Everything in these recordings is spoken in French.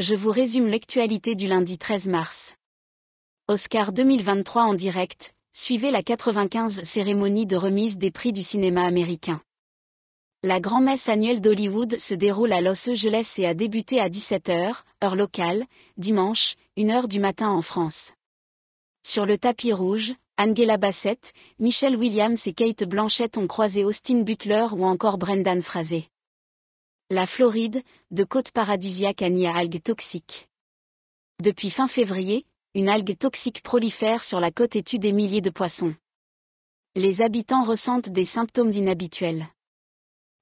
Je vous résume l'actualité du lundi 13 mars. Oscar 2023 en direct, suivez la 95 cérémonie de remise des prix du cinéma américain. La grand-messe annuelle d'Hollywood se déroule à Los Angeles et a débuté à 17h, heure locale, dimanche, 1h du matin en France. Sur le tapis rouge, Angela Bassett, Michelle Williams et Kate Blanchett ont croisé Austin Butler ou encore Brendan Fraser. La Floride, de côte paradisiaque à à algues toxiques. Depuis fin février, une algue toxique prolifère sur la côte et tue des milliers de poissons. Les habitants ressentent des symptômes inhabituels.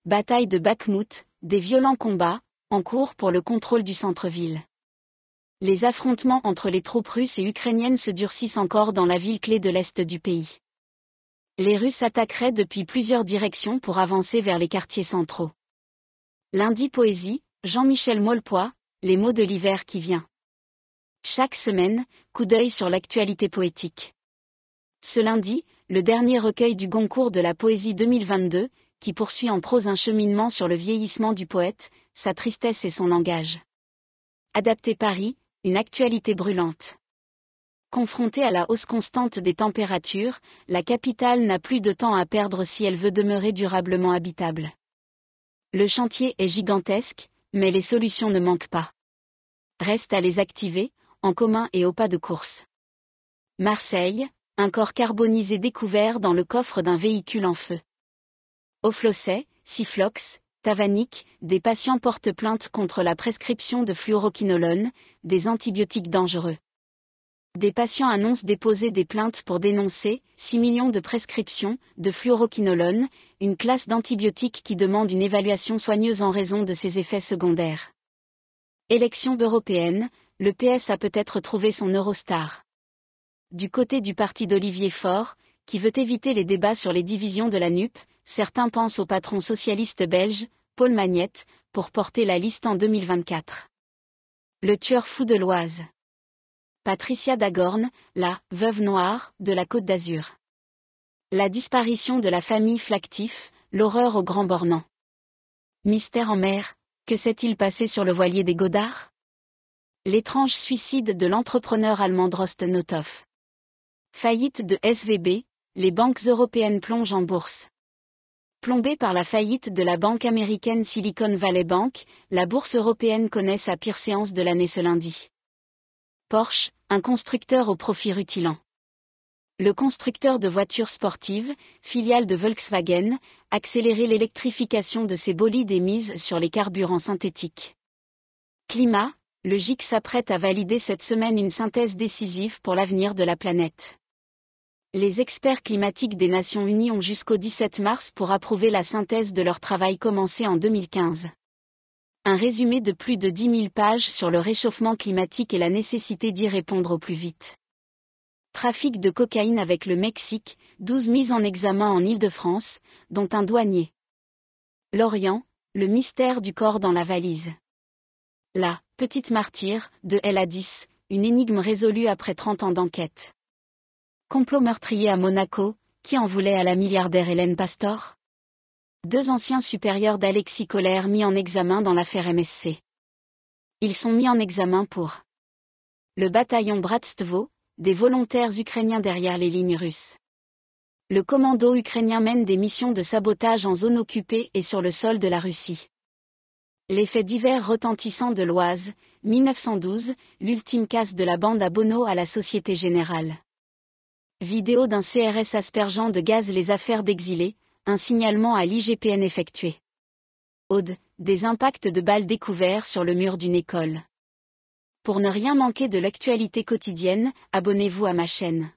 Bataille de Bakhmout, des violents combats, en cours pour le contrôle du centre-ville. Les affrontements entre les troupes russes et ukrainiennes se durcissent encore dans la ville clé de l'Est du pays. Les Russes attaqueraient depuis plusieurs directions pour avancer vers les quartiers centraux. Lundi Poésie, Jean-Michel Molpois, Les mots de l'hiver qui vient. Chaque semaine, coup d'œil sur l'actualité poétique. Ce lundi, le dernier recueil du Goncourt de la poésie 2022, qui poursuit en prose un cheminement sur le vieillissement du poète, sa tristesse et son langage. Adapté Paris, une actualité brûlante. Confrontée à la hausse constante des températures, la capitale n'a plus de temps à perdre si elle veut demeurer durablement habitable. Le chantier est gigantesque, mais les solutions ne manquent pas. Reste à les activer, en commun et au pas de course. Marseille, un corps carbonisé découvert dans le coffre d'un véhicule en feu. Au Flosset, Siflox, Tavanic, des patients portent plainte contre la prescription de fluoroquinolone, des antibiotiques dangereux. Des patients annoncent déposer des plaintes pour dénoncer 6 millions de prescriptions de fluoroquinolone, une classe d'antibiotiques qui demande une évaluation soigneuse en raison de ses effets secondaires. Élection européennes, le PS a peut-être trouvé son Eurostar. Du côté du parti d'Olivier Faure, qui veut éviter les débats sur les divisions de la NUP, certains pensent au patron socialiste belge, Paul Magnette, pour porter la liste en 2024. Le tueur fou de l'Oise. Patricia Dagorn, la veuve noire de la Côte d'Azur. La disparition de la famille Flactif, l'horreur au Grand bornant Mystère en mer, que s'est-il passé sur le voilier des Godards L'étrange suicide de l'entrepreneur allemand Rost Faillite de SVB, les banques européennes plongent en bourse. Plombée par la faillite de la banque américaine Silicon Valley Bank, la bourse européenne connaît sa pire séance de l'année ce lundi. Porsche, un constructeur au profit rutilant. Le constructeur de voitures sportives, filiale de Volkswagen, accélérait l'électrification de ses bolides et mise sur les carburants synthétiques. Climat, le GIC s'apprête à valider cette semaine une synthèse décisive pour l'avenir de la planète. Les experts climatiques des Nations Unies ont jusqu'au 17 mars pour approuver la synthèse de leur travail commencé en 2015. Un résumé de plus de 10 000 pages sur le réchauffement climatique et la nécessité d'y répondre au plus vite. Trafic de cocaïne avec le Mexique, 12 mises en examen en Île-de-France, dont un douanier. L'Orient, le mystère du corps dans la valise. La Petite Martyre, de L une énigme résolue après 30 ans d'enquête. Complot meurtrier à Monaco, qui en voulait à la milliardaire Hélène Pastor deux anciens supérieurs d'Alexis Koller mis en examen dans l'affaire MSC. Ils sont mis en examen pour le bataillon Bratstvo, des volontaires ukrainiens derrière les lignes russes. Le commando ukrainien mène des missions de sabotage en zone occupée et sur le sol de la Russie. L'effet divers retentissant de l'Oise, 1912, l'ultime casse de la bande à Bono à la Société Générale. Vidéo d'un CRS aspergeant de gaz les affaires d'exilés, un signalement à l'IGPN effectué. Aude, des impacts de balles découverts sur le mur d'une école. Pour ne rien manquer de l'actualité quotidienne, abonnez-vous à ma chaîne.